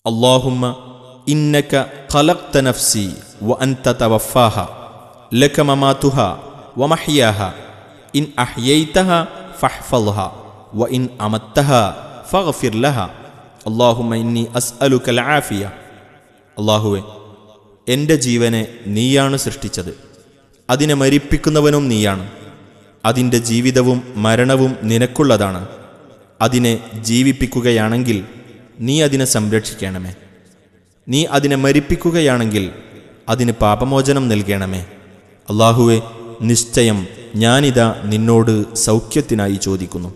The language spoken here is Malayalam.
اللهم إنك خلقت نفسي وأنت توفاها لك مماتها ومحياها إن أحييتها فاحفظها وإن أمتها فاغفر لها اللهم إني أسألك العافية الله എൻ്റെ ജീവനെ നീയാണ് സൃഷ്ടിച്ചത് അതിനെ മരിപ്പിക്കുന്നവനും നീയാണ് അതിൻ്റെ ജീവിതവും മരണവും നിനക്കുള്ളതാണ് അതിനെ ജീവിപ്പിക്കുകയാണെങ്കിൽ നീ അതിനെ സംരക്ഷിക്കണമേ നീ അതിനെ മരിപ്പിക്കുകയാണെങ്കിൽ അതിന് പാപമോചനം നൽകണമേ അള്ളാഹുവെ നിശ്ചയം ഞാനിതാ നിന്നോട് സൗഖ്യത്തിനായി ചോദിക്കുന്നു